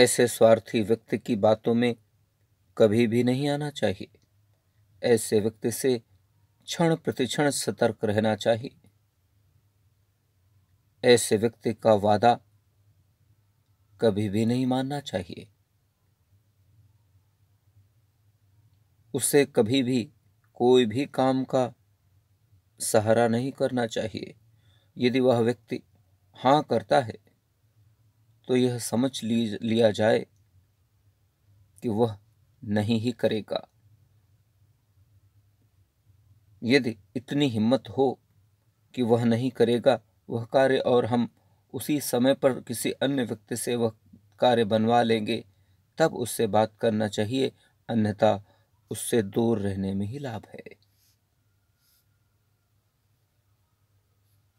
ऐसे स्वार्थी व्यक्ति की बातों में कभी भी नहीं आना चाहिए ऐसे व्यक्ति से क्षण प्रतिक्षण सतर्क रहना चाहिए ऐसे व्यक्ति का वादा कभी भी नहीं मानना चाहिए उसे कभी भी कोई भी काम का सहारा नहीं करना चाहिए यदि वह व्यक्ति हाँ करता है तो यह समझ लिया जाए कि वह नहीं ही करेगा यदि इतनी हिम्मत हो कि वह नहीं करेगा वह कार्य और हम उसी समय पर किसी अन्य व्यक्ति से वह कार्य बनवा लेंगे तब उससे बात करना चाहिए अन्यथा उससे दूर रहने में ही लाभ है